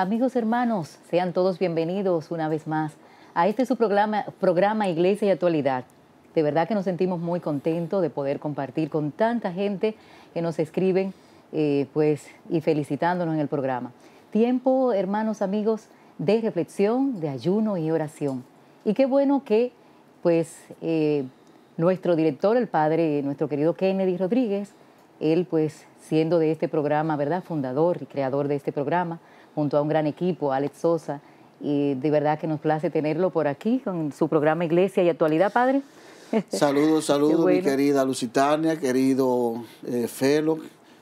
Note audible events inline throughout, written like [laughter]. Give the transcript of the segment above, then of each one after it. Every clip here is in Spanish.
Amigos hermanos, sean todos bienvenidos una vez más a este su programa, programa Iglesia y Actualidad. De verdad que nos sentimos muy contentos de poder compartir con tanta gente que nos escriben eh, pues, y felicitándonos en el programa. Tiempo, hermanos, amigos, de reflexión, de ayuno y oración. Y qué bueno que pues eh, nuestro director, el padre, nuestro querido Kennedy Rodríguez, él pues siendo de este programa, ¿verdad? Fundador y creador de este programa, junto a un gran equipo, Alex Sosa, y de verdad que nos place tenerlo por aquí con su programa Iglesia y Actualidad, Padre. Saludos, [laughs] saludos, mi querida Lusitania, querido eh, Felo.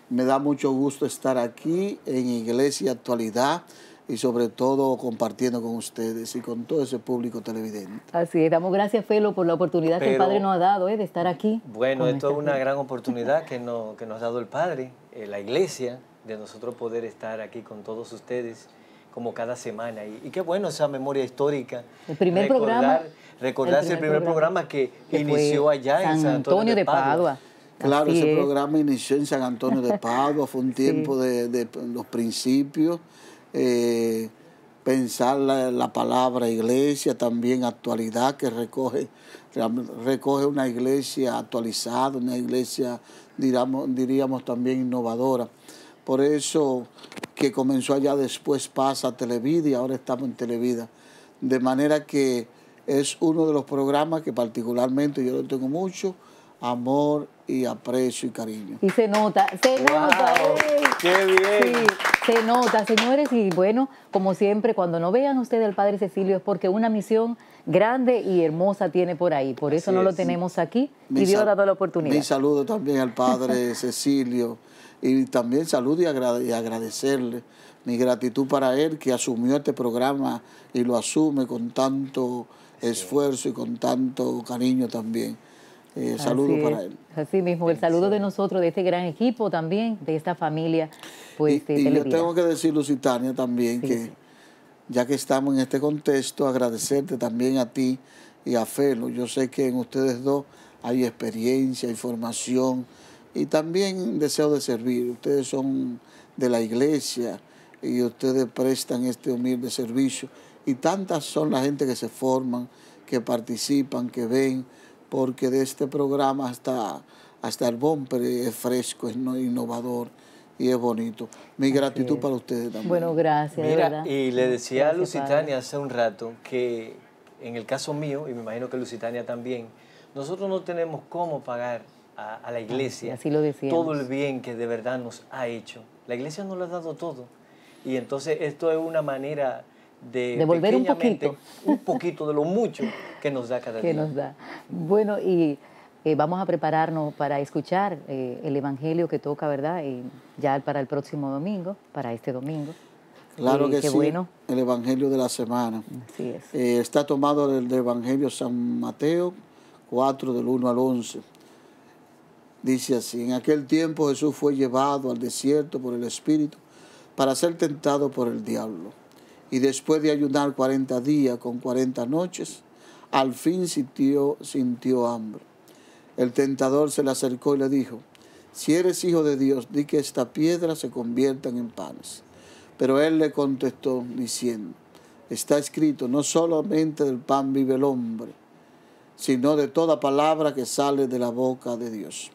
Me da mucho gusto estar aquí en Iglesia y Actualidad y sobre todo compartiendo con ustedes y con todo ese público televidente. Así damos gracias Felo por la oportunidad que el Padre nos ha dado eh, de estar aquí. Bueno, esto es una gran oportunidad que, nos ha dado el Padre, eh, la iglesia, de nosotros poder estar aquí con todos ustedes como cada semana. Y, qué bueno esa memoria histórica. El primer programa. Recordarse el primer, programa, que, inició allá en San Antonio de, de Padua. Claro, ese programa inició en San Antonio de Padua, fue un [laughs] tiempo de, los principios. Eh, pensar la, palabra iglesia, también actualidad, que recoge, recoge una iglesia actualizada, una iglesia, diríamos, diríamos también innovadora. Por eso que comenzó allá después pasa Televida y ahora estamos en Televida. De manera que es uno de los programas que particularmente yo lo tengo mucho amor y aprecio y cariño. Y se nota, se nota. Eh. ¡Qué bien! se nota, señores. Y bueno, como siempre, cuando no vean ustedes al Padre Cecilio es porque una misión grande y hermosa tiene por ahí. Por eso no lo tenemos aquí y Dios ha dado la oportunidad. Mi saludo también al Padre [laughs] Cecilio y también salud y, agradecerle mi gratitud para él que asumió este programa y lo asume con tanto esfuerzo y con tanto cariño también. Eh, saludo para él. Así mismo, el saludo de nosotros, de este gran equipo también, de esta familia. Pues, y, yo tengo que decir, Lucitania, también que ya que estamos en este contexto, agradecerte también a ti y a Felo. Yo sé que en ustedes dos hay experiencia, información, formación y también deseo de servir. Ustedes son de la iglesia y ustedes prestan este humilde servicio. Y tantas son la gente que se forman, que participan, que ven, porque de este programa hasta, hasta el bomper es fresco, es innovador y es bonito. Mi gratitud para ustedes también. Bueno, gracias. Mira, y le decía a Lusitania hace un rato que en el caso mío, y me imagino que Lusitania también, nosotros no tenemos cómo pagar a, la iglesia todo el bien que de verdad nos ha hecho. La iglesia nos lo ha dado todo. Y entonces esto es una manera de devolver un poquito. Un poquito de lo mucho que nos da cada día. Nos da. Bueno, y eh, vamos a prepararnos para escuchar eh, el Evangelio que toca, ¿verdad? Y ya para el próximo domingo, para este domingo. Claro eh, que sí, bueno. el Evangelio de la semana. está tomado el Evangelio San Mateo 4, del 1 al 11. Dice así, en aquel tiempo Jesús fue llevado al desierto por el Espíritu para ser tentado por el diablo. Y después de ayunar 40 días con 40 noches, al fin sintió, sintió hambre. El tentador se le acercó y le dijo, si eres hijo de Dios, di que esta piedra se conviertan en panes. Pero él le contestó diciendo, está escrito, no solamente del pan vive el hombre, sino de toda palabra que sale de la boca de Dios.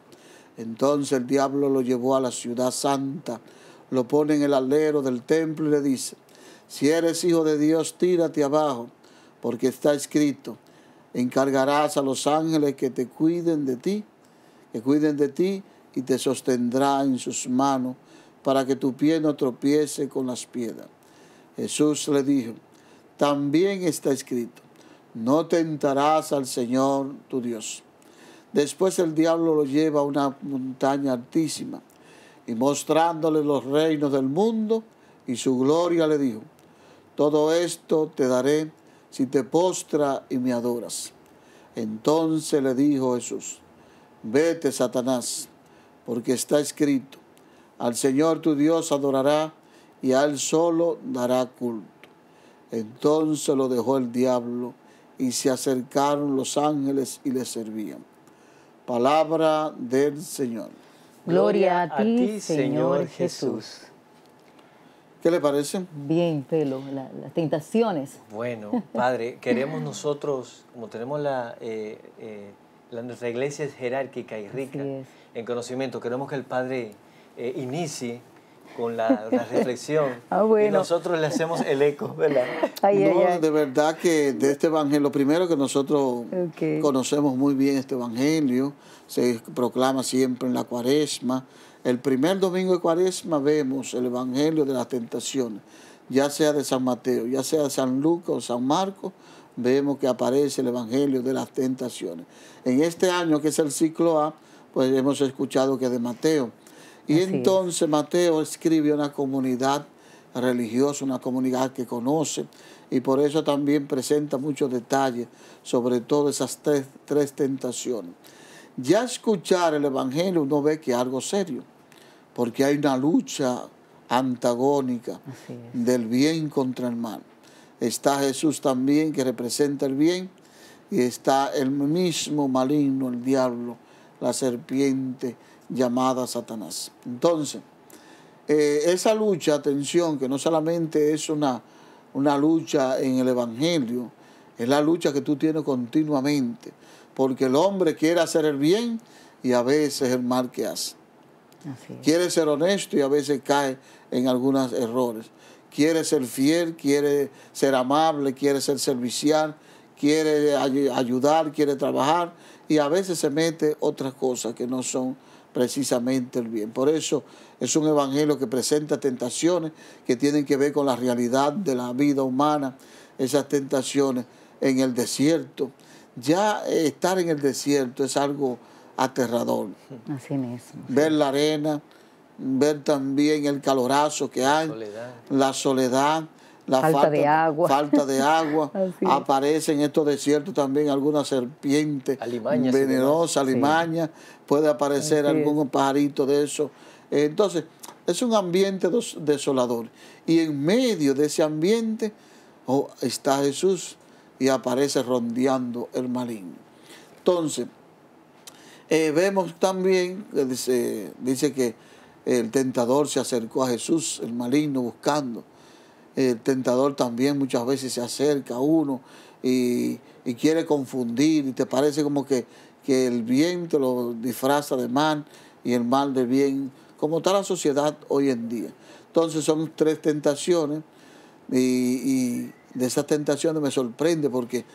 Entonces el diablo lo llevó a la ciudad santa, lo pone en el alero del templo y le dice, si eres hijo de Dios, tírate abajo, porque está escrito, encargarás a los ángeles que te cuiden de ti, que cuiden de ti y te sostendrá en sus manos para que tu pie no tropiece con las piedras. Jesús le dijo, también está escrito, no tentarás al Señor tu Dios. Después el diablo lo lleva a una montaña altísima y mostrándole los reinos del mundo y su gloria le dijo, todo esto te daré si te postra y me adoras. Entonces le dijo Jesús, vete Satanás, porque está escrito, al Señor tu Dios adorará y a Él solo dará culto. Entonces lo dejó el diablo y se acercaron los ángeles y le servían. Palabra del Señor. Gloria a ti, Señor Jesús. ¿Qué le parece? Bien, Pelo, las tentaciones. Bueno, Padre, queremos nosotros, como tenemos la, eh, eh, la, nuestra iglesia es jerárquica y rica en conocimiento, queremos que el Padre eh, inicie con la, [laughs] reflexión. Y ah, nosotros le hacemos el eco, ¿verdad? [laughs] no, de verdad que de este evangelio, lo primero que nosotros conocemos muy bien este evangelio, se proclama siempre en la cuaresma. El primer domingo de cuaresma vemos el evangelio de las tentaciones, ya sea de San Mateo, ya sea de San Lucas o San Marcos, vemos que aparece el evangelio de las tentaciones. En este año, que es el ciclo A, pues hemos escuchado que de Mateo y entonces Mateo escribe una comunidad religiosa, una comunidad que conoce, y por eso también presenta muchos detalles sobre todas esas tres, tres, tentaciones. Ya escuchar el Evangelio uno ve que es algo serio, porque hay una lucha antagónica del bien contra el mal. Está Jesús también que representa el bien y está el mismo maligno, el diablo, la serpiente, llamada Satanás. Entonces, eh, esa lucha, atención, que no solamente es una, una lucha en el Evangelio, es la lucha que tú tienes continuamente, porque el hombre quiere hacer el bien y a veces el mal que hace. Quiere ser honesto y a veces cae en algunos errores. Quiere ser fiel, quiere ser amable, quiere ser servicial, quiere ayudar, quiere trabajar y a veces se mete otras cosas que no son precisamente el bien. Por eso es un evangelio que presenta tentaciones que tienen que ver con la realidad de la vida humana, esas tentaciones en el desierto. Ya eh, estar en el desierto es algo aterrador. Así mismo. Ver la arena, ver también el calorazo que hay, la soledad, la soledad falta, de agua. Falta de agua. [laughs] Aparece en estos desiertos también alguna serpiente alimaña, venenosa, alimaña. Puede aparecer algún pajarito de eso. Entonces, es un ambiente desolador. Y en medio de ese ambiente oh, está Jesús y aparece rondeando el maligno. Entonces, eh, vemos también, dice que el tentador se acercó a Jesús, el maligno, buscando el tentador también muchas veces se acerca a uno y, quiere confundir y te parece como que, el bien te lo disfraza de mal y el mal de bien, como está la sociedad hoy en día. Entonces son tres tentaciones y, de esas tentaciones me sorprende porque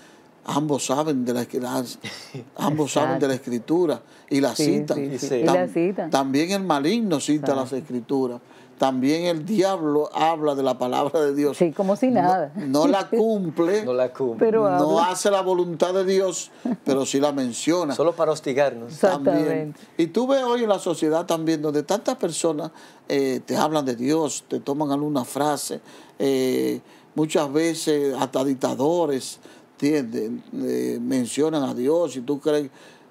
ambos saben de la, [laughs] ambos saben de la escritura y la citan. cita. También el maligno cita las escrituras también el diablo habla de la palabra de Dios. Sí, como si nada. No, la [laughs] cumple. no la cumple. no hace la voluntad de Dios, pero sí la menciona. Solo para hostigarnos. Exactamente. Y tú ves hoy en la sociedad también donde tantas personas eh, te hablan de Dios, te toman alguna frase, eh, muchas veces hasta dictadores, ¿entiendes? Eh, mencionan a Dios y tú crees,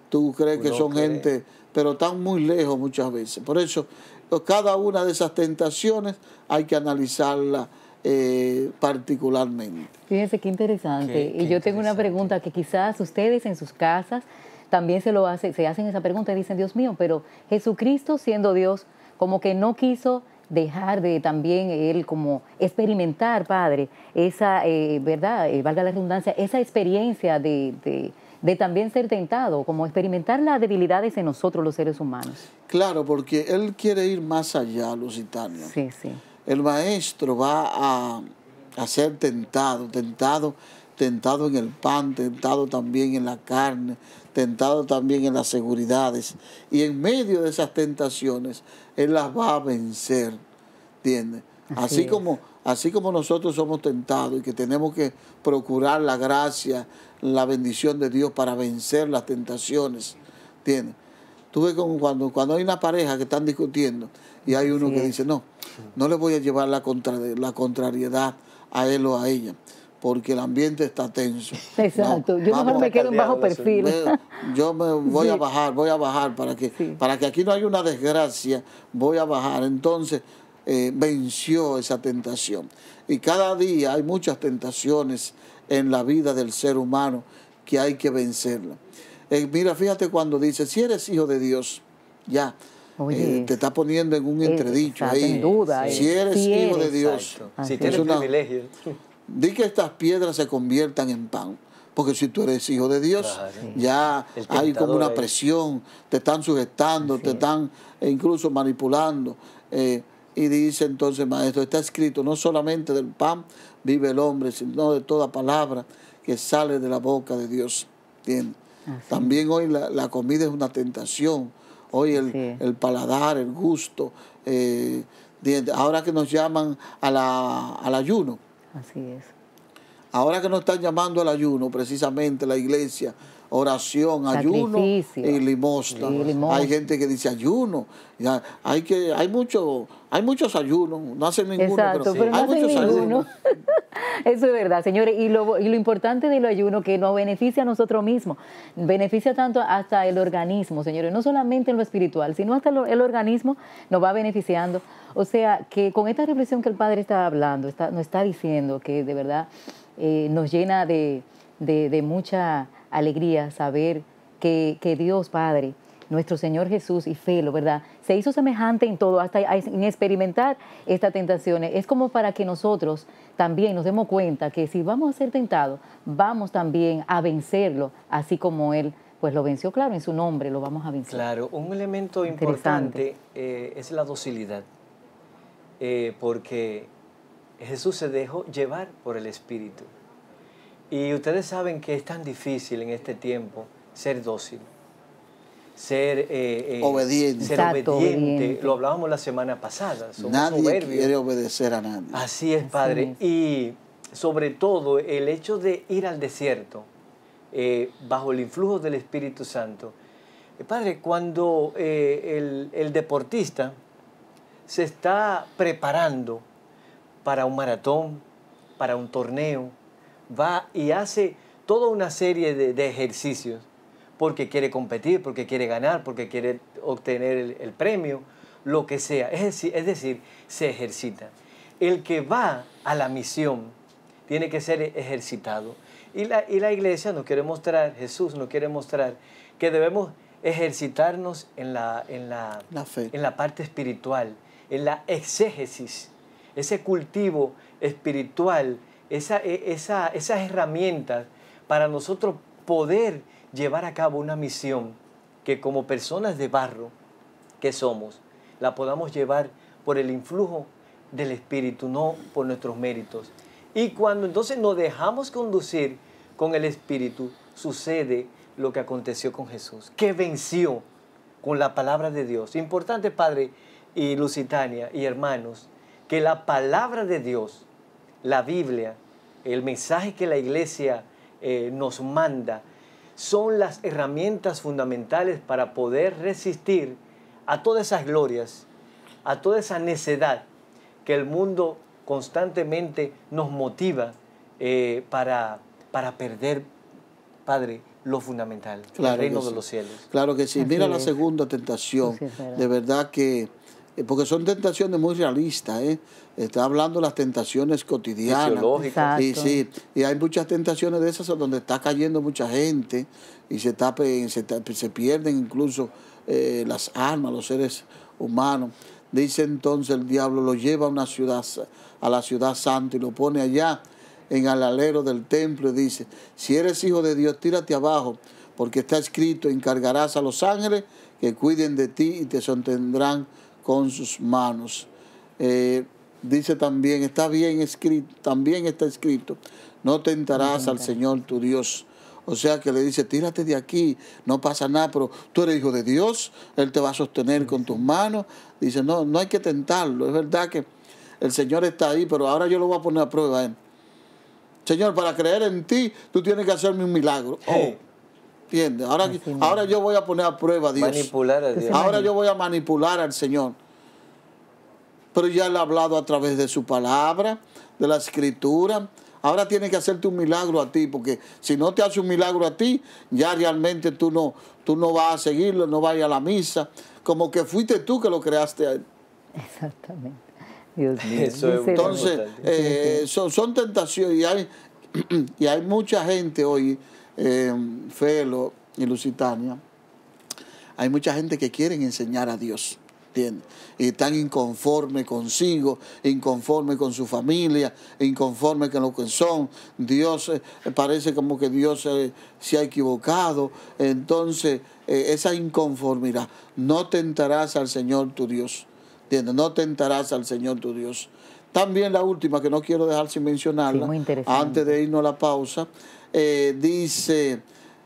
tú crees que son gente, pero están muy lejos muchas veces. Por eso cada una de esas tentaciones hay que analizarla eh, particularmente. Fíjense qué interesante. y yo tengo una pregunta que quizás ustedes en sus casas también se lo hacen se hacen esa pregunta y dicen, Dios mío, pero Jesucristo siendo Dios, como que no quiso dejar de también él como experimentar, Padre, esa, eh, ¿verdad? Eh, valga la redundancia, esa experiencia de de también ser tentado, como experimentar las debilidades en nosotros los seres humanos. Claro, porque él quiere ir más allá, Lusitania. Sí, sí. El maestro va a, ser tentado, tentado, tentado en el pan, tentado también en la carne, tentado también en las seguridades. Y en medio de esas tentaciones, él las va a vencer, ¿entiendes? Así como así como nosotros somos tentados y que tenemos que procurar la gracia, la bendición de Dios para vencer las tentaciones. Tiene. Tú ves cuando, cuando hay una pareja que están discutiendo y hay uno que dice, no, no le voy a llevar la, contrariedad a él o a ella porque el ambiente está tenso. [laughs] Exacto, yo mejor me quedo en bajo perfil. yo me voy a bajar, voy a bajar para que, para que aquí no haya una desgracia, voy a bajar. Entonces, eh, venció esa tentación. Y cada día hay muchas tentaciones en la vida del ser humano que hay que vencerla. Eh, mira, fíjate cuando dice, si eres hijo de Dios, ya, eh, te está poniendo en un entredicho ahí. duda, si eres hijo de Dios, si tienes privilegio. Di que estas piedras se conviertan en pan. Porque si tú eres hijo de Dios, ya hay como una presión, te están sujetando, te están incluso manipulando. Eh, y dice entonces, maestro, está escrito, no solamente del pan vive el hombre, sino de toda palabra que sale de la boca de Dios. También hoy la, comida es una tentación. Hoy el, paladar, el gusto. Eh, ahora que nos llaman a al ayuno. Así es. Ahora que nos están llamando al ayuno, precisamente la iglesia, oración, ayuno y limosna. Hay gente que dice ayuno. hay que, hay mucho, hay muchos ayunos, no hacen ninguno, Exacto, pero, hay muchos ayunos. [laughs] Eso es verdad, señores. Y lo, y lo importante del ayuno que nos beneficia a nosotros mismos, beneficia tanto hasta el organismo, señores, no solamente en lo espiritual, sino hasta el organismo nos va beneficiando. O sea, que con esta reflexión que el Padre está hablando, está, nos está diciendo que de verdad eh, nos llena de, de mucha alegría saber que, Dios Padre, nuestro Señor Jesús y Felo, ¿verdad? Se hizo semejante en todo, hasta en experimentar estas tentaciones. Es como para que nosotros también nos demos cuenta que si vamos a ser tentados, vamos también a vencerlo, así como Él pues lo venció, claro, en su nombre lo vamos a vencer. Claro, un elemento importante eh, es la docilidad, eh, porque Jesús se dejó llevar por el Espíritu. Y ustedes saben que es tan difícil en este tiempo ser dócil, ser, eh, eh, obediente. Lo hablábamos la semana pasada. nadie quiere obedecer a nadie. Así es, Padre. Y sobre todo el hecho de ir al desierto eh, bajo el influjo del Espíritu Santo. padre, cuando el deportista se está preparando para un maratón, para un torneo, va y hace toda una serie de, ejercicios porque quiere competir, porque quiere ganar, porque quiere obtener el, premio, lo que sea. Es decir, se ejercita. El que va a la misión tiene que ser ejercitado. Y la, iglesia nos quiere mostrar, Jesús nos quiere mostrar que debemos ejercitarnos en en la, en la parte espiritual, en la exégesis, ese cultivo espiritual e, esa, esas herramientas para nosotros poder llevar a cabo una misión que como personas de barro que somos, la podamos llevar por el influjo del Espíritu, no por nuestros méritos. Y cuando entonces nos dejamos conducir con el Espíritu, sucede lo que aconteció con Jesús, que venció con la palabra de Dios. Importante, Padre y Lusitania y hermanos, que la palabra de Dios la Biblia, el mensaje que la iglesia eh, nos manda, son las herramientas fundamentales para poder resistir a todas esas glorias, a toda esa necedad que el mundo constantemente nos motiva eh, para, para perder, Padre, lo fundamental, el reino de los cielos. Claro que sí. Mira la segunda tentación. de verdad que eh, porque son tentaciones muy realistas, ¿eh? Está hablando de las tentaciones cotidianas. Y, sí, y hay muchas tentaciones de esas donde está cayendo mucha gente y se, eh, se, pierden incluso eh, las almas, los seres humanos. Dice entonces el diablo, lo lleva a una ciudad, a la ciudad santa y lo pone allá en el alero del templo y dice, si eres hijo de Dios, tírate abajo, porque está escrito, encargarás a los ángeles que cuiden de ti y te sostendrán con sus manos. Eh, dice también, está bien escrito, también está escrito, no tentarás al Señor tu Dios. O sea que le dice, tírate de aquí, no pasa nada, pero tú eres hijo de Dios, Él te va a sostener con tus manos. Dice, no, no hay que tentarlo, es verdad que el Señor está ahí, pero ahora yo lo voy a poner a prueba ¿eh? Señor, para creer en ti, tú tienes que hacerme un milagro. Oh, ¿Entiendes? Ahora, yo voy a poner a prueba a Dios. Ahora yo voy a manipular al Señor. Pero ya le ha hablado a través de su palabra, de la escritura. Ahora tiene que hacerte un milagro a ti, porque si no te hace un milagro a ti, ya realmente tú no, tú no vas a seguirlo, no vas a, la misa. Como que fuiste tú que lo creaste a él. Exactamente. Dios mío. Entonces, eh, son, son tentaciones hay, [clears throat] y hay mucha gente hoy Em, Felo y Lusitania, hay mucha gente que quieren enseñar a Dios. ¿entiendes? Y están inconforme consigo, inconforme con su familia, inconforme con lo que son. Dios eh, parece como que Dios se ha equivocado. Entonces, eh, esa inconformidad, no tentarás al Señor tu Dios. ¿entiendes? No tentarás al Señor tu Dios. También la última, que no quiero dejar sin mencionarla, antes de irnos a la pausa, eh, dice,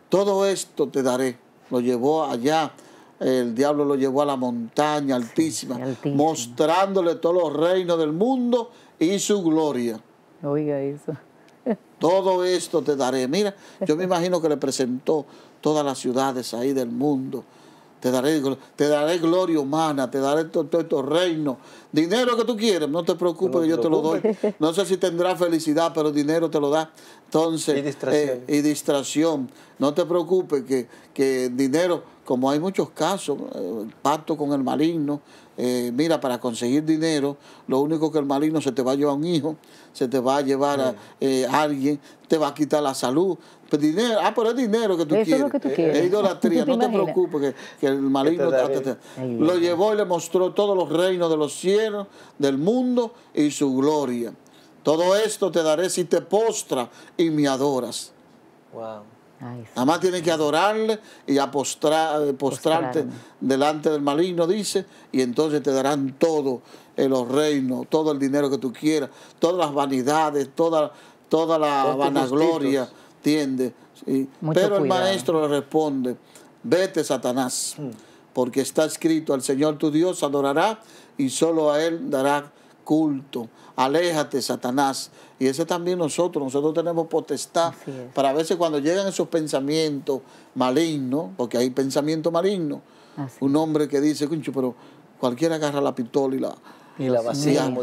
todo esto te daré. Lo llevó allá, el diablo lo llevó a la montaña altísima, altísima. mostrándole todos los reinos del mundo y su gloria. Oiga eso. Todo esto te daré. Mira, yo me [laughs] imagino que le presentó todas las ciudades ahí del mundo te daré, te daré gloria humana, te daré todo esto, reino. Dinero que tú quieres, no te preocupes yo te lo doy. No sé si tendrás felicidad, pero dinero te lo da. Entonces, y distracción. Eh, y distracción. No te preocupes que, que dinero, como hay muchos casos, eh, pacto con el maligno, eh, mira, para conseguir dinero, lo único que el maligno se te va a llevar a un hijo, se te va a llevar a alguien, te va a quitar la salud, pues ah, pero es dinero que tú quieres. Es, idolatría, [laughs] no te preocupes que, el maligno te lo llevó y le mostró todos los reinos de los cielos, del mundo y su gloria. Todo esto te daré si te postras y me adoras. Wow. Nada tienes que adorarle y eh, postrarte delante del maligno, dice, y entonces te darán todo eh, los reinos, todo el dinero que tú quieras, todas las vanidades, toda, toda la vanagloria entiende. Pero el maestro le responde, vete Satanás, mm. porque está escrito, al Señor tu Dios adorará y solo a Él dará culto. Aléjate, Satanás. Y ese también nosotros, nosotros tenemos potestad para a veces cuando llegan esos pensamientos malignos, porque hay pensamientos malignos, un hombre que dice, pero cualquiera agarra la pistola y la, vacía, como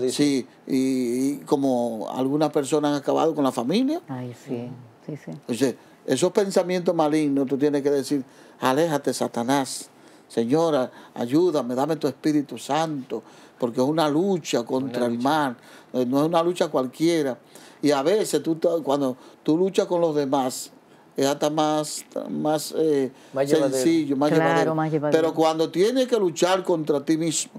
y, como algunas personas han acabado con la familia. Mm. Sí, esos pensamientos malignos, tú tienes que decir, aléjate, Satanás. Señora, ayúdame, dame tu Espíritu Santo, porque es una lucha contra el mal, eh, no es una lucha cualquiera. Y a veces tú, cuando tú luchas con los demás, es hasta más, más, eh, sencillo, más, llevadero. Pero cuando tienes que luchar contra ti mismo,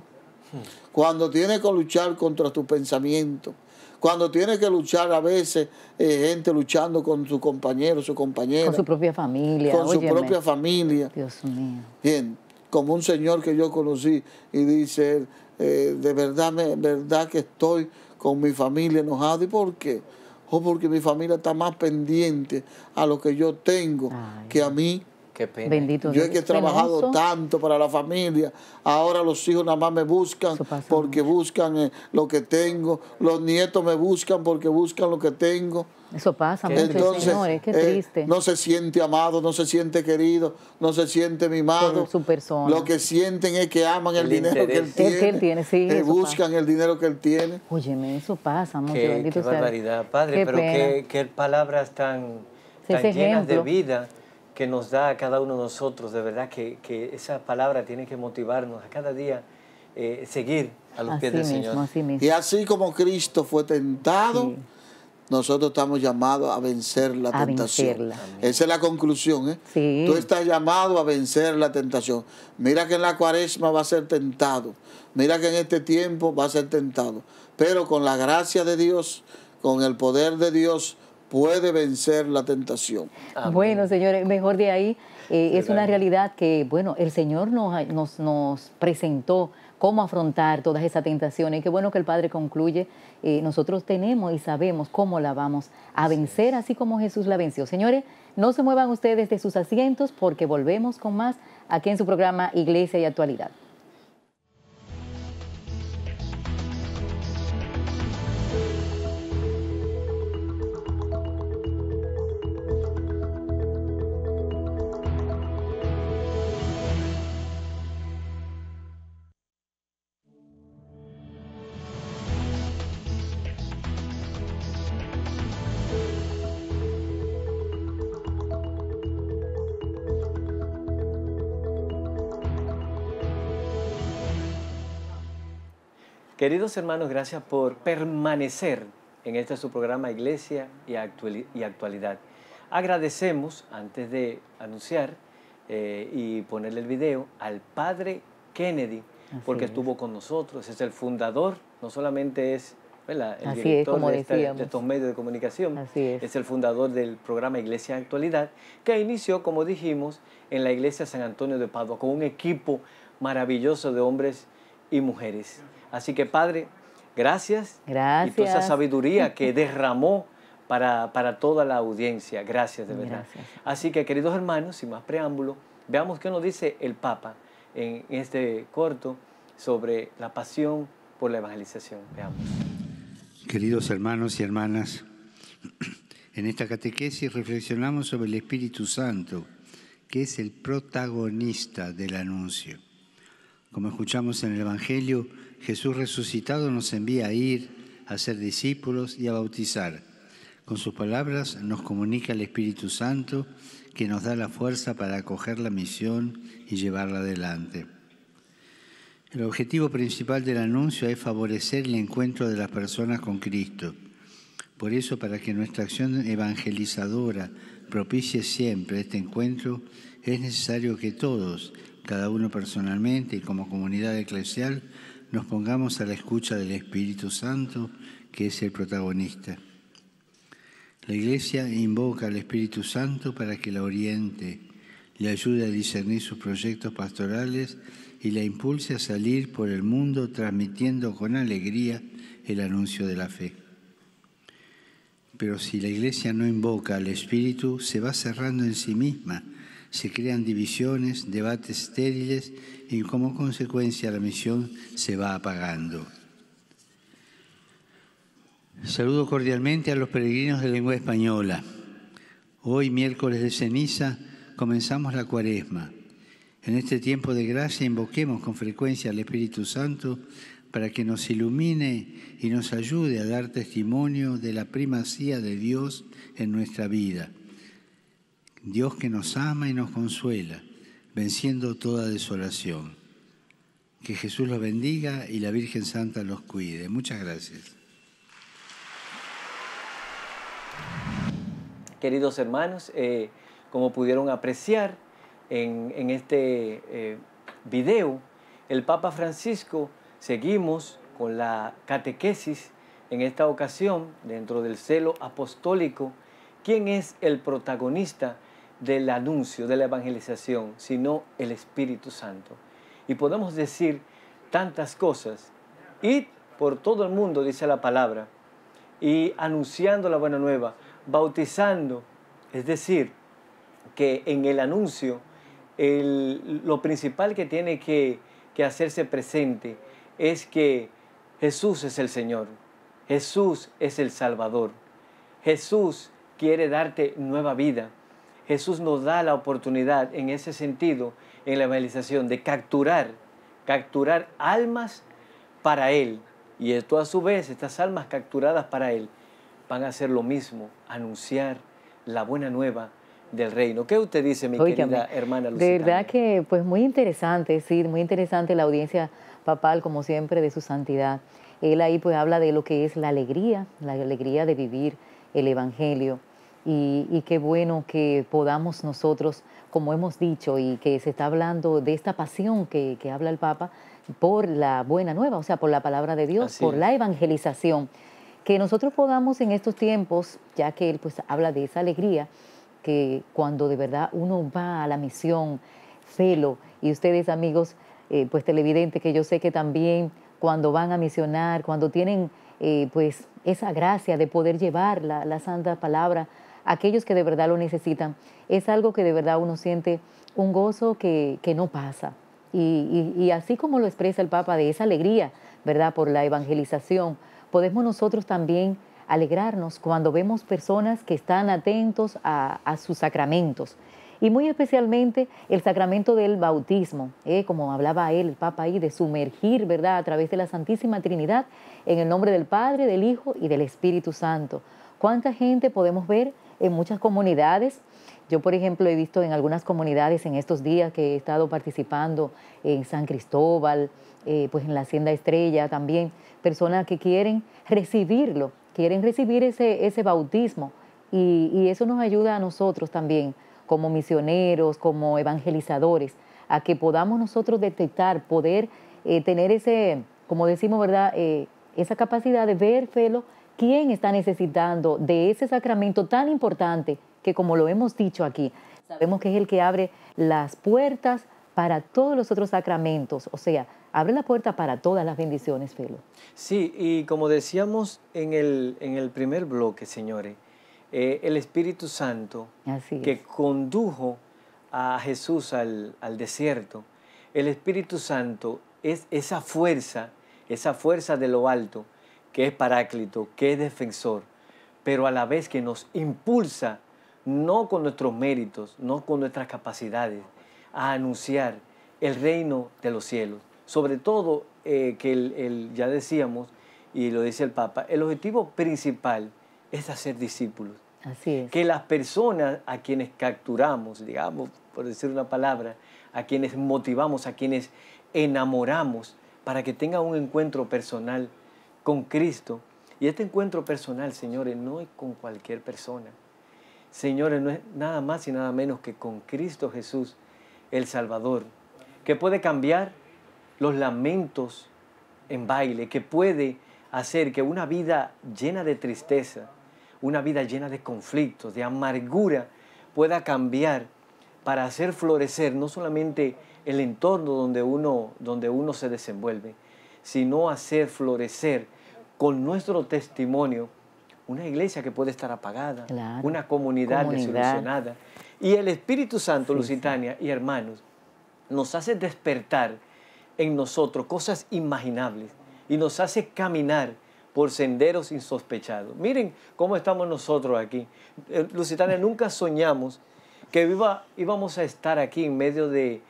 cuando tienes que luchar contra tu pensamiento, cuando tiene que luchar a veces, eh, gente luchando con su compañero, su compañera. Con su propia familia. Con su propia familia. Dios mío. Bien, como un señor que yo conocí y dice eh, de verdad, verdad que estoy con mi familia enojado. ¿Y por qué? O oh, porque mi familia está más pendiente a lo que yo tengo que a mí Bendito Yo es que he trabajado tanto para la familia. Ahora los hijos nada más me buscan porque buscan eh, lo que tengo. Los nietos me buscan porque buscan lo que tengo. Eso pasa mucho, Entonces, qué eh, triste. no se siente amado, no se siente querido, no se siente mimado. Lo que sienten es que aman el, dinero que él tiene. que eh, buscan el dinero que él tiene. Óyeme, eso pasa mucho, qué, barbaridad, Padre, pero qué, palabras tan, tan llenas de vida que nos da a cada uno de nosotros, de verdad que, esa palabra tiene que motivarnos a cada día eh, seguir a los pies del Señor. Y así como Cristo fue tentado, nosotros estamos llamados a vencer la tentación. Esa es la conclusión. ¿eh? Tú estás llamado a vencer la tentación. Mira que en la cuaresma va a ser tentado. Mira que en este tiempo va a ser tentado. Pero con la gracia de Dios, con el poder de Dios, puede vencer la tentación. Bueno, señores, mejor de ahí eh, es una realidad que, bueno, el Señor nos, nos, presentó cómo afrontar todas esas tentaciones. Y qué bueno que el Padre concluye, eh, nosotros tenemos y sabemos cómo la vamos a vencer, así como Jesús la venció. Señores, no se muevan ustedes de sus asientos porque volvemos con más aquí en su programa Iglesia y Actualidad. Queridos hermanos, gracias por permanecer en este su programa Iglesia y Actualidad. Agradecemos, antes de anunciar eh, y ponerle el video, al Padre Kennedy, porque estuvo con nosotros, es el fundador, no solamente es el director de, estos medios de comunicación, es. es el fundador del programa Iglesia Actualidad, que inició, como dijimos, en la Iglesia San Antonio de Padua, con un equipo maravilloso de hombres y mujeres. Así que Padre, gracias. Gracias. Y esa sabiduría que [laughs] derramó para, para toda la audiencia. Gracias, de verdad. Así que, queridos hermanos, sin más preámbulo, veamos qué nos dice el Papa en este corto sobre la pasión por la evangelización. Veamos. Queridos hermanos y hermanas, [clears throat] en esta catequesis reflexionamos sobre el Espíritu Santo, que es el protagonista del anuncio. Como escuchamos en el Evangelio, Jesús resucitado nos envía a ir, a ser discípulos y a bautizar. Con sus palabras nos comunica el Espíritu Santo que nos da la fuerza para acoger la misión y llevarla adelante. El objetivo principal del anuncio es favorecer el encuentro de las personas con Cristo. Por eso, para que nuestra acción evangelizadora propicie siempre este encuentro, es necesario que todos, cada uno personalmente y como comunidad eclesial, nos pongamos a la escucha del Espíritu Santo, que es el protagonista. La Iglesia invoca al Espíritu Santo para que la oriente, le ayude a discernir sus proyectos pastorales y la impulse a salir por el mundo transmitiendo con alegría el anuncio de la fe. Pero si la Iglesia no invoca al Espíritu, se va cerrando en sí misma se crean divisiones, debates estériles y como consecuencia la misión se va apagando. Saludo cordialmente a los peregrinos de lengua española. Hoy, miércoles de ceniza, comenzamos la cuaresma. En este tiempo de gracia invoquemos con frecuencia al Espíritu Santo para que nos ilumine y nos ayude a dar testimonio de la primacía de Dios en nuestra vida Dios que nos ama y nos consuela, venciendo toda desolación. Que Jesús los bendiga y la Virgen Santa los cuide. Muchas gracias. Queridos hermanos, eh, como pudieron apreciar en, este eh, video, el Papa Francisco seguimos con la catequesis en esta ocasión dentro del celo apostólico. ¿Quién es el protagonista del anuncio, de la evangelización, sino el Espíritu Santo. Y podemos decir tantas cosas. Id por todo el mundo, dice la palabra, y anunciando la buena nueva, bautizando, es decir, que en el anuncio el, lo principal que tiene que, que hacerse presente es que Jesús es el Señor, Jesús es el Salvador, Jesús quiere darte nueva vida. Jesús nos da la oportunidad en ese sentido, en la evangelización, de capturar, capturar almas para Él. Y esto a su vez, estas almas capturadas para Él, van a hacer lo mismo, anunciar la buena nueva del reino. ¿Qué usted dice, mi querida hermana Lucía? De verdad que, pues muy interesante, sí, muy interesante la audiencia papal, como siempre, de su santidad. Él ahí pues habla de lo que es la alegría, la alegría de vivir el Evangelio y, qué bueno que podamos nosotros, como hemos dicho y que se está hablando de esta pasión que, habla el Papa, por la buena nueva, o sea, por la palabra de Dios, por la evangelización, que nosotros podamos en estos tiempos, ya que él pues habla de esa alegría, que cuando de verdad uno va a la misión, celo, y ustedes amigos, eh, pues televidentes, que yo sé que también cuando van a misionar, cuando tienen eh, pues esa gracia de poder llevar la santa palabra aquellos que de verdad lo necesitan, es algo que de verdad uno siente un gozo que, no pasa. Y, así como lo expresa el Papa de esa alegría, ¿verdad?, por la evangelización, podemos nosotros también alegrarnos cuando vemos personas que están atentos a, sus sacramentos. Y muy especialmente el sacramento del bautismo, ¿eh? como hablaba él, el Papa ahí, de sumergir, ¿verdad?, a través de la Santísima Trinidad, en el nombre del Padre, del Hijo y del Espíritu Santo. ¿Cuánta gente podemos ver en muchas comunidades. Yo, por ejemplo, he visto en algunas comunidades en estos días que he estado participando en San Cristóbal, eh, pues en la Hacienda Estrella también, personas que quieren recibirlo, quieren recibir ese, bautismo. Y, eso nos ayuda a nosotros también, como misioneros, como evangelizadores, a que podamos nosotros detectar, poder eh, tener ese, como decimos, ¿verdad? Eh, esa capacidad de ver, Felo, ¿Quién está necesitando de ese sacramento tan importante que, como lo hemos dicho aquí, sabemos que es el que abre las puertas para todos los otros sacramentos? O sea, abre la puerta para todas las bendiciones, Felo. Sí, y como decíamos en el, en el primer bloque, señores, eh, el Espíritu Santo que condujo a Jesús al, al desierto, el Espíritu Santo es esa fuerza, esa fuerza de lo alto, que es paráclito, que es defensor, pero a la vez que nos impulsa, no con nuestros méritos, no con nuestras capacidades, a anunciar el reino de los cielos. Sobre todo eh, que ya decíamos, y lo dice el Papa, el objetivo principal es hacer discípulos. Así es. Que las personas a quienes capturamos, digamos, por decir una palabra, a quienes motivamos, a quienes enamoramos, para que tengan un encuentro personal con Cristo. Y este encuentro personal, señores, no es con cualquier persona. Señores, no es nada más y nada menos que con Cristo Jesús, el Salvador, que puede cambiar los lamentos en baile, que puede hacer que una vida llena de tristeza, una vida llena de conflictos, de amargura, pueda cambiar para hacer florecer no solamente el entorno donde uno, donde uno se desenvuelve, sino hacer florecer con nuestro testimonio una iglesia que puede estar apagada, una comunidad, desilusionada. Y el Espíritu Santo, Lusitania y hermanos, nos hace despertar en nosotros cosas imaginables y nos hace caminar por senderos insospechados. Miren cómo estamos nosotros aquí. Lusitania, nunca soñamos que íbamos a estar aquí en medio de,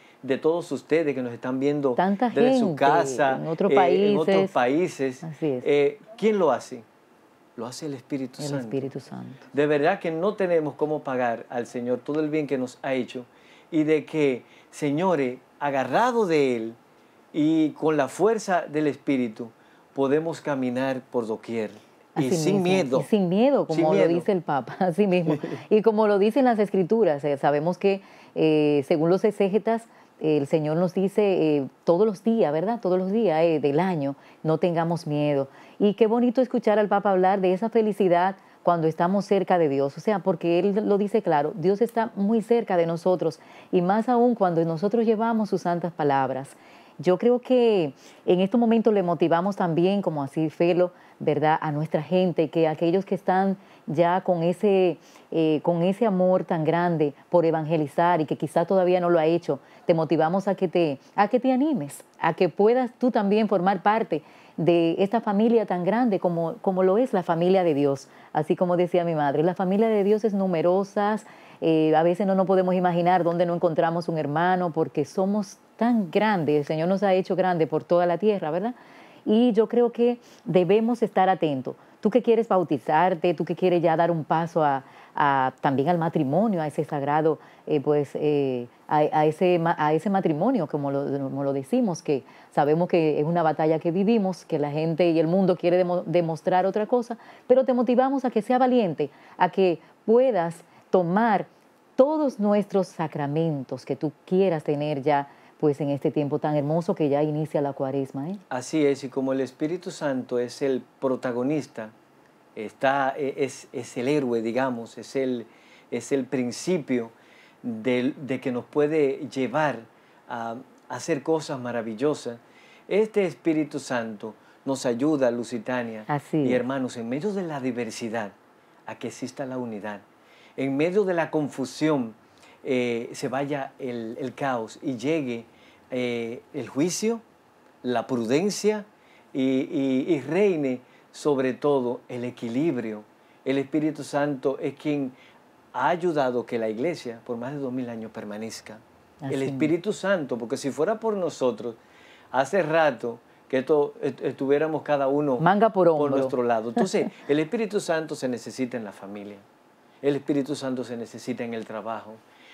todos ustedes que nos están viendo desde su casa, en, otros eh, países. Eh, ¿Quién lo hace? Lo hace el Espíritu Espíritu Santo. De verdad que no tenemos cómo pagar al Señor todo el bien que nos ha hecho y de que, señores, agarrado de Él y con la fuerza del Espíritu, podemos caminar por doquier y sin miedo. sin miedo, como lo dice el Papa, [laughs] así mismo. y como lo dicen las escrituras, eh, sabemos que eh, según los exégetas, el Señor nos dice eh, todos los días, ¿verdad? Todos los días del año, no tengamos miedo. Y qué bonito escuchar al Papa hablar de esa felicidad cuando estamos cerca de Dios. O sea, porque Él lo dice claro, Dios está muy cerca de nosotros y más aún cuando nosotros llevamos sus santas palabras. Yo creo que en estos momentos le motivamos también, como así Felo, ¿verdad?, a nuestra gente, que aquellos que están ya con ese, eh, con ese amor tan grande por evangelizar y que quizás todavía no lo ha hecho, te motivamos a que te, a que te animes, a que puedas tú también formar parte de esta familia tan grande como, como lo es la familia de Dios. Así como decía mi madre, la familia de Dios es numerosa, eh, a veces no nos podemos imaginar dónde no encontramos un hermano porque somos tan grandes, el Señor nos ha hecho grandes por toda la tierra, ¿verdad? Y yo creo que debemos estar atentos. Tú que quieres bautizarte, tú que quieres ya dar un paso a, también al matrimonio, a ese sagrado, eh, pues eh, a, ese, a ese matrimonio, como lo, decimos, que sabemos que es una batalla que vivimos, que la gente y el mundo quiere demostrar otra cosa, pero te motivamos a que sea valiente, a que puedas tomar todos nuestros sacramentos que tú quieras tener ya pues en este tiempo tan hermoso que ya inicia la cuaresma. ¿eh? Así es, y como el Espíritu Santo es el protagonista, está, e, es, el héroe, digamos, es el, es el principio de, que nos puede llevar a, hacer cosas maravillosas, este Espíritu Santo nos ayuda, Lusitania y hermanos, en medio de la diversidad, a que exista la unidad en medio de la confusión eh, se vaya el, caos y llegue eh, el juicio, la prudencia y, reine sobre todo el equilibrio. El Espíritu Santo es quien ha ayudado que la iglesia por más de dos mil años permanezca. El Espíritu Santo, porque si fuera por nosotros, hace rato que esto, estuviéramos cada uno por nuestro lado. [laughs] Entonces, el Espíritu Santo se necesita en la familia. El Espíritu Santo se necesita en el trabajo.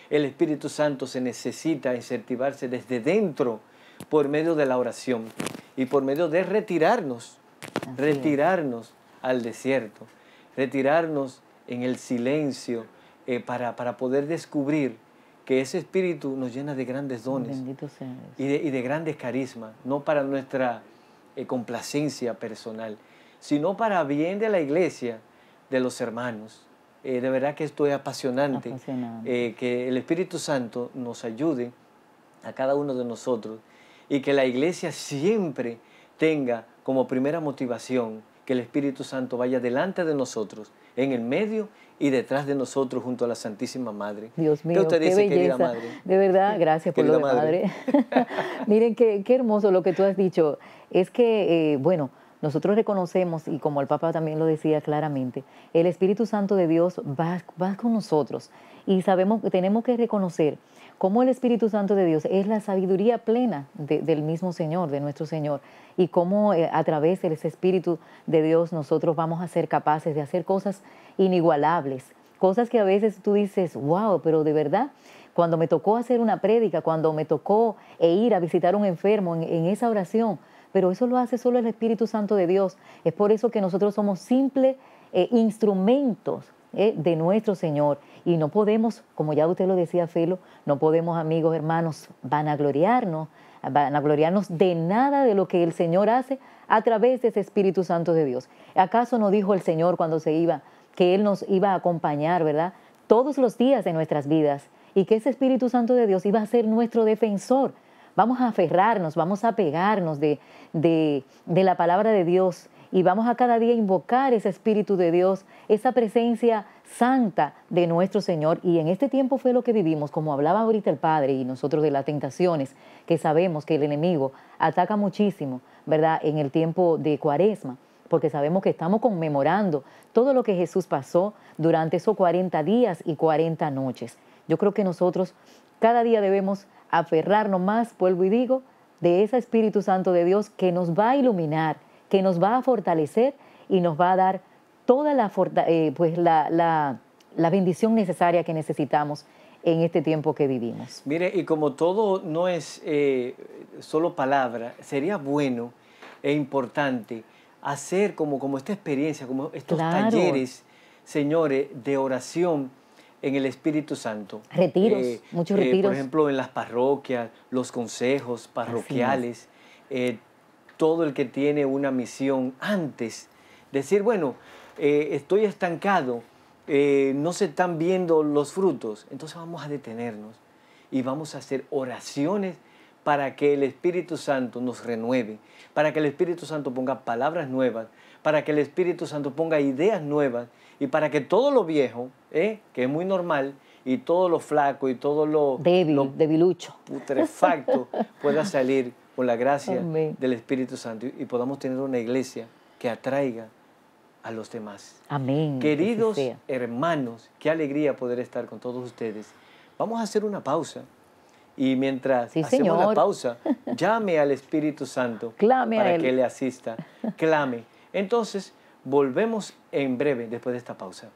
El Espíritu Santo se necesita incentivarse desde dentro por medio de la oración y por medio de retirarnos, retirarnos al desierto, retirarnos en el silencio eh, para, para, poder descubrir que ese espíritu nos llena de grandes dones y de, grandes carismas, no para nuestra eh, complacencia personal, sino para bien de la iglesia, de los hermanos, eh, de verdad que esto es apasionante, eh, que el Espíritu Santo nos ayude a cada uno de nosotros y que la iglesia siempre tenga como primera motivación que el Espíritu Santo vaya delante de nosotros, en el medio y detrás de nosotros junto a la Santísima Madre. Dios mío, ¿Qué, De verdad, gracias por lo de madre. [laughs] Miren qué, qué, hermoso lo que tú has dicho. Es que, eh, bueno, nosotros reconocemos, y como el Papa también lo decía claramente, el Espíritu Santo de Dios va, con nosotros y sabemos, tenemos que reconocer cómo el Espíritu Santo de Dios es la sabiduría plena del mismo Señor, de nuestro Señor, y cómo eh, a través del Espíritu de Dios nosotros vamos a ser capaces de hacer cosas inigualables, cosas que a veces tú dices, wow, pero de verdad, cuando me tocó hacer una prédica, cuando me tocó e ir a visitar a un enfermo en esa oración, pero eso lo hace solo el Espíritu Santo de Dios. Es por eso que nosotros somos simples eh, instrumentos eh, de nuestro Señor y no podemos, como ya usted lo decía, Felo, no podemos, amigos, hermanos, vanagloriarnos, vanagloriarnos de nada de lo que el Señor hace a través de ese Espíritu Santo de Dios. ¿Acaso no dijo el Señor cuando se iba que Él nos iba a acompañar, verdad? Todos los días de nuestras vidas y que ese Espíritu Santo de Dios iba a ser nuestro defensor vamos a aferrarnos, vamos a pegarnos de, la palabra de Dios y vamos a cada día invocar ese Espíritu de Dios, esa presencia santa de nuestro Señor. Y en este tiempo fue lo que vivimos, como hablaba ahorita el Padre y nosotros de las tentaciones, que sabemos que el enemigo ataca muchísimo, ¿verdad? En el tiempo de cuaresma, porque sabemos que estamos conmemorando todo lo que Jesús pasó durante esos 40 días y 40 noches. Yo creo que nosotros cada día debemos aferrarnos más, vuelvo y digo, de ese Espíritu Santo de Dios que nos va a iluminar, que nos va a fortalecer y nos va a dar toda la, eh, pues la, bendición necesaria que necesitamos en este tiempo que vivimos. Mire, y como todo no es eh, solo palabra, sería bueno e importante hacer como, como esta experiencia, como estos talleres, señores, de oración en el Espíritu Santo. Retiros, eh, muchos eh, retiros. por ejemplo, en las parroquias, los consejos parroquiales, eh, todo el que tiene una misión antes, decir, bueno, estoy estancado, no se están viendo los frutos, entonces vamos a detenernos y vamos a hacer oraciones para que el Espíritu Santo nos renueve, para que el Espíritu Santo ponga palabras nuevas, para que el Espíritu Santo ponga ideas nuevas y para que todo lo viejo, eh, que es muy normal, y todo lo flaco y todo lo... Débil, debilucho. Putrefacto [laughs] pueda salir con la gracia del Espíritu Santo y podamos tener una iglesia que atraiga a los demás. Amén. Queridos hermanos, qué alegría poder estar con todos ustedes. Vamos a hacer una pausa. Y mientras hacemos la pausa, [laughs] llame al Espíritu Santo para que le asista. Clame. Entonces, volvemos en breve, después de esta pausa.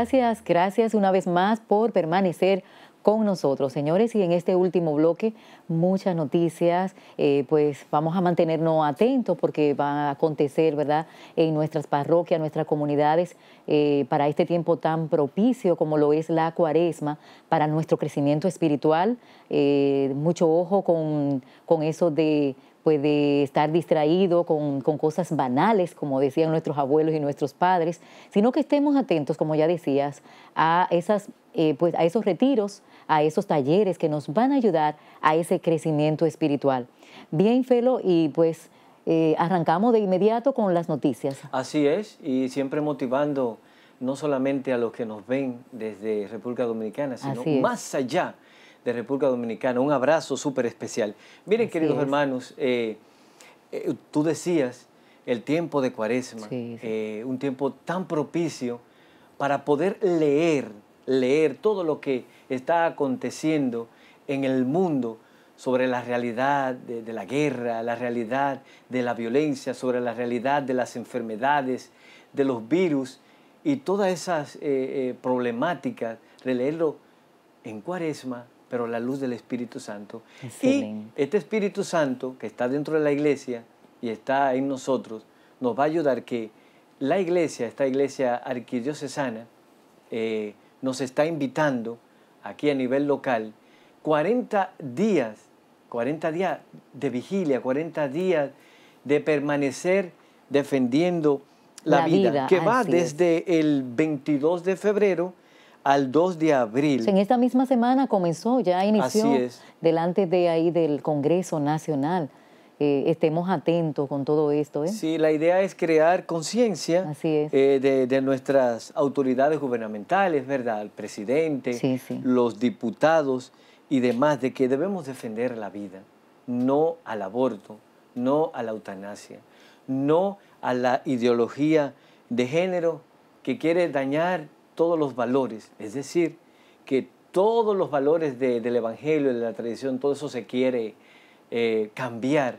gracias, gracias una vez más por permanecer con nosotros, señores, y en este último bloque muchas noticias, eh, pues vamos a mantenernos atentos porque va a acontecer, ¿verdad?, en nuestras parroquias, nuestras comunidades, eh, para este tiempo tan propicio como lo es la cuaresma, para nuestro crecimiento espiritual, eh, mucho ojo con eso de puede estar distraído con, cosas banales, como decían nuestros abuelos y nuestros padres, sino que estemos atentos, como ya decías, a, esas, eh, pues, a esos retiros, a esos talleres que nos van a ayudar a ese crecimiento espiritual. Bien, Felo, y pues eh, arrancamos de inmediato con las noticias. Así es, y siempre motivando no solamente a los que nos ven desde República Dominicana, sino más allá de República Dominicana. Un abrazo súper especial. Miren, queridos hermanos, eh, eh, tú decías el tiempo de Cuaresma, eh, un tiempo tan propicio para poder leer, leer todo lo que está aconteciendo en el mundo sobre la realidad de, la guerra, la realidad de la violencia, sobre la realidad de las enfermedades, de los virus y todas esas problemáticas, releerlo en cuaresma pero la luz del Espíritu Santo. Y este Espíritu Santo que está dentro de la iglesia y está en nosotros, nos va a ayudar que la iglesia, esta iglesia arquidiocesana, eh, nos está invitando aquí a nivel local 40 días, 40 días de vigilia, 40 días de permanecer defendiendo la, vida, que va desde el 22 de febrero al 2 de abril. en esta misma semana comenzó, ya inició delante de ahí del Congreso Nacional. Eh, estemos atentos con todo esto. ¿eh? Sí, la idea es crear conciencia eh, de, nuestras autoridades gubernamentales, ¿verdad? El presidente, los diputados y demás, de que debemos defender la vida, no al aborto, no a la eutanasia, no a la ideología de género que quiere dañar todos los valores, es decir, que todos los valores del Evangelio, de la tradición, todo eso se quiere eh, cambiar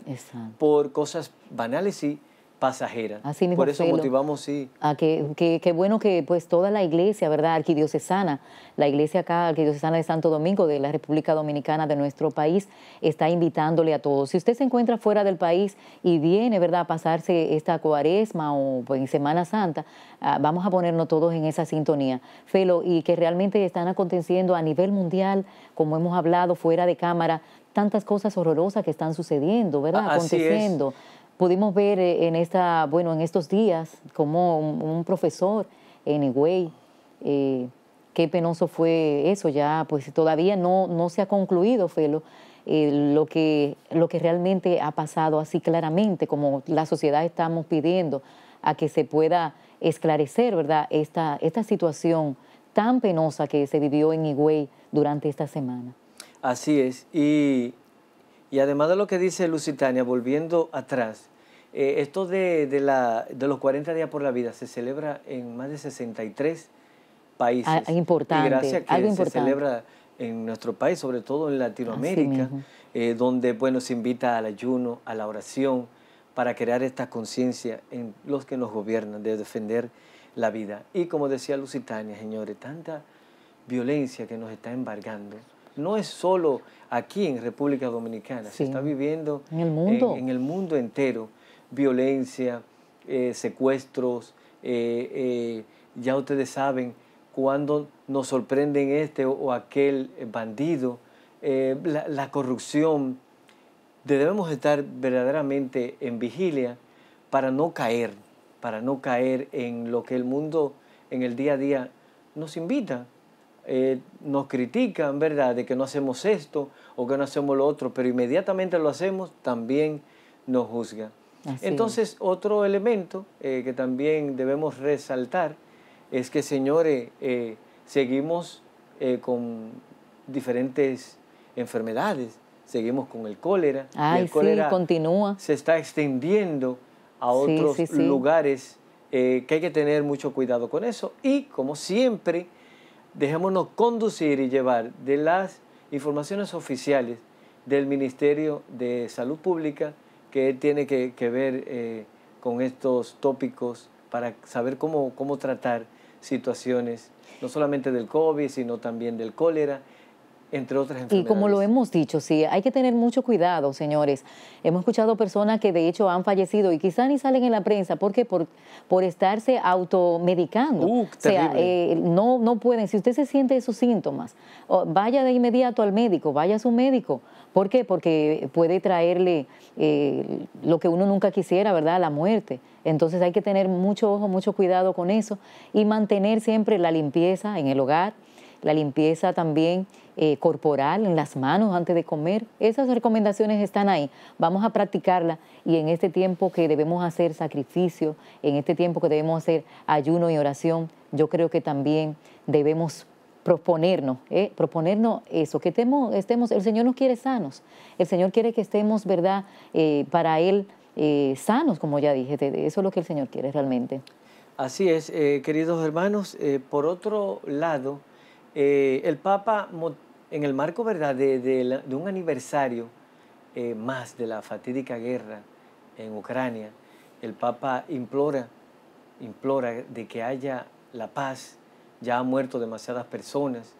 por cosas banales, y pasajera. Así ah, mismo, Por eso motivamos, sí. A ah, que, que, bueno que pues toda la iglesia, ¿verdad? Arquidiocesana, la iglesia acá, Arquidiocesana de Santo Domingo, de la República Dominicana, de nuestro país, está invitándole a todos. Si usted se encuentra fuera del país y viene, ¿verdad?, a pasarse esta cuaresma o pues, en Semana Santa, ah, vamos a ponernos todos en esa sintonía. Felo, y que realmente están aconteciendo a nivel mundial, como hemos hablado fuera de cámara, tantas cosas horrorosas que están sucediendo, ¿verdad? Aconteciendo. Pudimos ver eh, en, esta, bueno, en estos días como un, profesor en Higüey, eh, qué penoso fue eso, ya pues todavía no, no se ha concluido, Felo, eh, lo, que, lo que realmente ha pasado así claramente, como la sociedad estamos pidiendo a que se pueda esclarecer, ¿verdad?, esta, esta situación tan penosa que se vivió en Higüey durante esta semana. Así es, y, y además de lo que dice Lusitania, volviendo atrás, eh, esto de, la, de los 40 días por la vida se celebra en más de 63 países. Ah, importante. Y gracias que se celebra en nuestro país, sobre todo en Latinoamérica, eh, donde bueno, se invita al ayuno, a la oración, para crear esta conciencia en los que nos gobiernan de defender la vida. Y como decía Lusitania, señores, tanta violencia que nos está embargando. No es solo aquí en República Dominicana, se está viviendo en el mundo entero violencia, eh, secuestros, eh, eh, ya ustedes saben, cuando nos sorprenden este o aquel bandido, la, corrupción, debemos estar verdaderamente en vigilia para no caer, para no caer en lo que el mundo en el día a día nos invita. nos critican, ¿verdad?, de que no hacemos esto o que no hacemos lo otro, pero inmediatamente lo hacemos, también nos juzga. Entonces, otro elemento eh, que también debemos resaltar es que, señores, eh, seguimos eh, con diferentes enfermedades, seguimos con el cólera. el cólera continúa. Se está extendiendo a otros lugares que hay que tener mucho cuidado con eso. Y, como siempre, dejémonos conducir y llevar de las informaciones oficiales del Ministerio de Salud Pública, que tiene que, ver eh, con estos tópicos para saber cómo, cómo tratar situaciones, no solamente del COVID, sino también del cólera entre otras enfermedades. Y como lo hemos dicho, sí, hay que tener mucho cuidado, señores. Hemos escuchado personas que de hecho han fallecido y quizá ni salen en la prensa porque por, por estarse automedicando. Uh, o sea, eh, no, no pueden. Si usted se siente esos síntomas, vaya de inmediato al médico, vaya a su médico. ¿Por qué? Porque puede traerle eh, lo que uno nunca quisiera, ¿verdad? La muerte. Entonces hay que tener mucho ojo, mucho cuidado con eso y mantener siempre la limpieza en el hogar la limpieza también eh, corporal en las manos antes de comer. Esas recomendaciones están ahí. Vamos a practicarla y en este tiempo que debemos hacer sacrificio, en este tiempo que debemos hacer ayuno y oración, yo creo que también debemos proponernos, eh, proponernos eso, que estemos, el Señor nos quiere sanos, el Señor quiere que estemos, ¿verdad?, eh, para Él sanos, como ya dije, eso es lo que el Señor quiere realmente. Así es, queridos hermanos, por otro lado, eh, el Papa, en el marco ¿verdad? De, un aniversario eh, más de la fatídica guerra en Ucrania, el Papa implora, implora de que haya la paz. Ya han muerto demasiadas personas.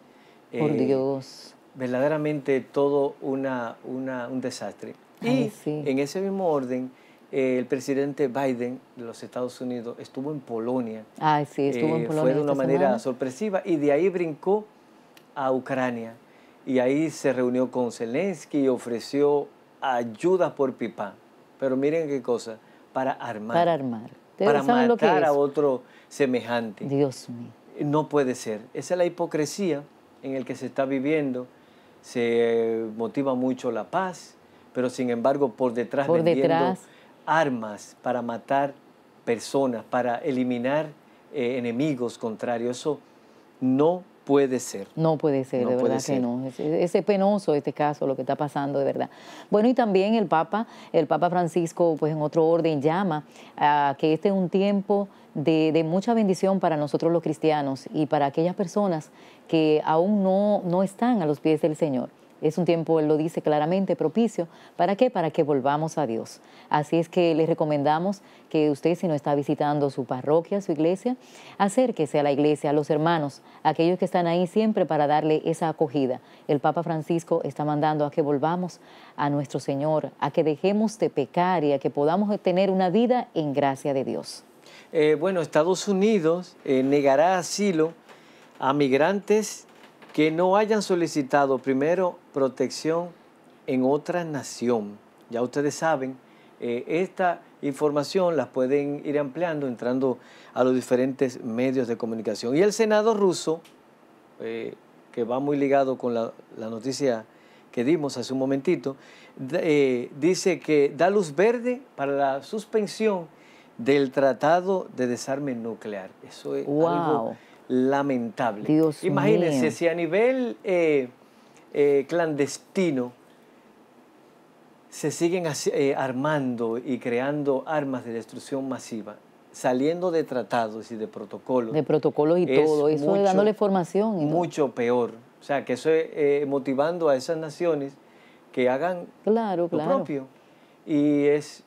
Por eh, Dios. Verdaderamente todo una, un desastre. y en ese mismo orden, el presidente Biden de los Estados Unidos estuvo en Polonia. Ah, sí, estuvo en eh, Polonia. Fue de una manera sorpresiva y de ahí brincó a Ucrania. Y ahí se reunió con Zelensky y ofreció ayuda por pipa. Pero miren qué cosa, para armar. Para armar. Para matar a otro semejante. Dios mío. No puede ser. Esa es la hipocresía en el que se está viviendo. Se motiva mucho la paz, pero sin embargo por detrás por detrás armas para matar personas, para eliminar eh, enemigos contrarios. Eso no puede ser. No puede ser, de verdad que no. Es, penoso este caso, lo que está pasando, de verdad. Bueno, y también el Papa, el Papa Francisco, pues en otro orden, llama a que este es un tiempo de, de mucha bendición para nosotros los cristianos y para aquellas personas que aún no, no están a los pies del Señor. Es un tiempo, él lo dice claramente, propicio. ¿Para qué? Para que volvamos a Dios. Así es que le recomendamos que usted, si no está visitando su parroquia, su iglesia, acérquese a la iglesia, a los hermanos, a aquellos que están ahí siempre para darle esa acogida. El Papa Francisco está mandando a que volvamos a nuestro Señor, a que dejemos de pecar y a que podamos tener una vida en gracia de Dios. Eh, bueno, Estados Unidos eh, negará asilo a migrantes que no hayan solicitado primero protección en otra nación. Ya ustedes saben, eh, esta información las pueden ir ampliando entrando a los diferentes medios de comunicación. Y el Senado ruso, eh, que va muy ligado con la, noticia que dimos hace un momentito, eh, dice que da luz verde para la suspensión del Tratado de Desarme Nuclear. Eso es algo lamentable. Imagínense, si a nivel eh, eh, clandestino se siguen eh, armando y creando armas de destrucción masiva, saliendo de tratados y de protocolos. De protocolos y todo, eso mucho, es dándole formación. mucho peor. O sea, que eso es motivando a esas naciones que hagan lo propio. Y es,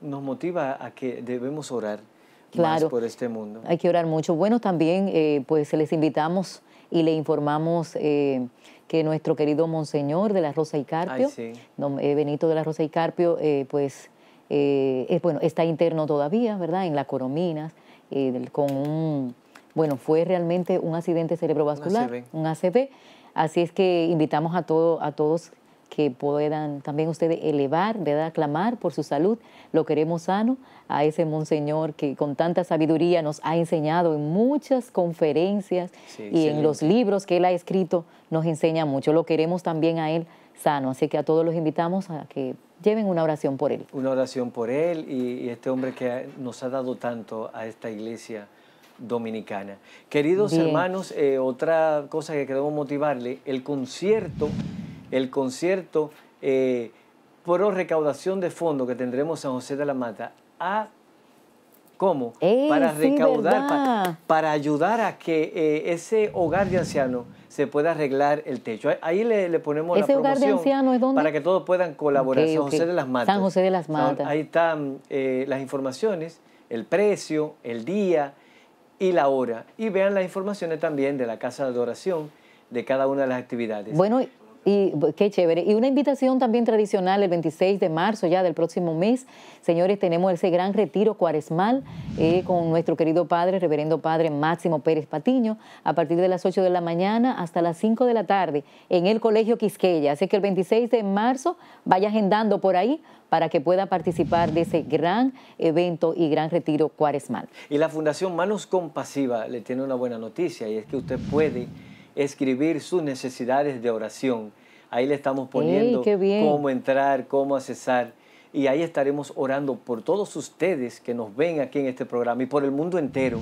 nos motiva a que debemos orar claro, por este mundo. Hay que orar mucho. Bueno, también eh, pues les invitamos y le informamos eh, que nuestro querido Monseñor de la Rosa y Carpio, eh, Benito de la Rosa y Carpio, eh, pues bueno, está interno todavía, ¿verdad? En la Corominas, con un, bueno, fue realmente un accidente cerebrovascular, un ACV. Así es que invitamos a, todo, a todos que puedan también ustedes elevar, ¿verdad? Clamar por su salud. Lo queremos sano a ese monseñor que con tanta sabiduría nos ha enseñado en muchas conferencias y en los libros que él ha escrito nos enseña mucho. Lo queremos también a él sano. Así que a todos los invitamos a que lleven una oración por él. Una oración por él y, este hombre que nos ha dado tanto a esta iglesia dominicana. Queridos hermanos, eh, otra cosa que queremos motivarle, el concierto el concierto eh, ...por recaudación de fondos que tendremos San José de la Mata a ¿Cómo? para recaudar, para, ayudar a que eh, ese hogar de ancianos se pueda arreglar el techo. Ahí le, ponemos ¿Ese la hogar de ancianos es para que todos puedan colaborar. San José de las Matas. San José de las Matas. ahí están eh, las informaciones, el precio, el día y la hora. Y vean las informaciones también de la casa de adoración de cada una de las actividades. Bueno, y qué chévere. Y una invitación también tradicional el 26 de marzo ya del próximo mes. Señores, tenemos ese gran retiro cuaresmal eh, con nuestro querido padre, reverendo padre Máximo Pérez Patiño, a partir de las 8 de la mañana hasta las 5 de la tarde en el Colegio Quisqueya. Así que el 26 de marzo vaya agendando por ahí para que pueda participar de ese gran evento y gran retiro cuaresmal. Y la Fundación Manos Compasiva le tiene una buena noticia y es que usted puede escribir sus necesidades de oración. Ahí le estamos poniendo cómo entrar, cómo accesar. Y ahí estaremos orando por todos ustedes que nos ven aquí en este programa y por el mundo entero,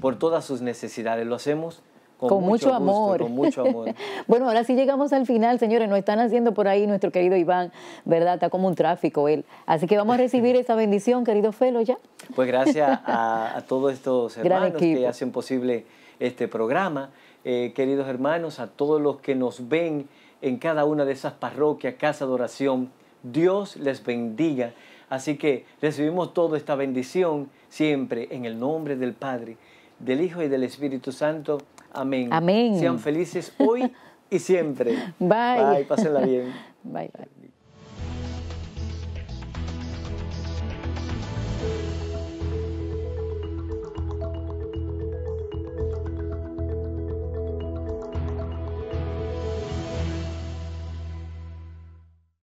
por todas sus necesidades. Lo hacemos con, mucho, amor. con mucho amor. [laughs] bueno, ahora sí llegamos al final, señores. Nos están haciendo por ahí nuestro querido Iván, ¿verdad? Está como un tráfico él. Así que vamos a recibir esa bendición, querido Felo, ya. Pues gracias a, a [laughs] todos estos hermanos que hacen posible este programa. Eh, queridos hermanos, a todos los que nos ven en cada una de esas parroquias, casa de oración. Dios les bendiga. Así que recibimos toda esta bendición siempre en el nombre del Padre, del Hijo y del Espíritu Santo. Amén. Amén. Sean felices hoy y siempre. [laughs] Bye. Bye, pásenla bien. [laughs] bye.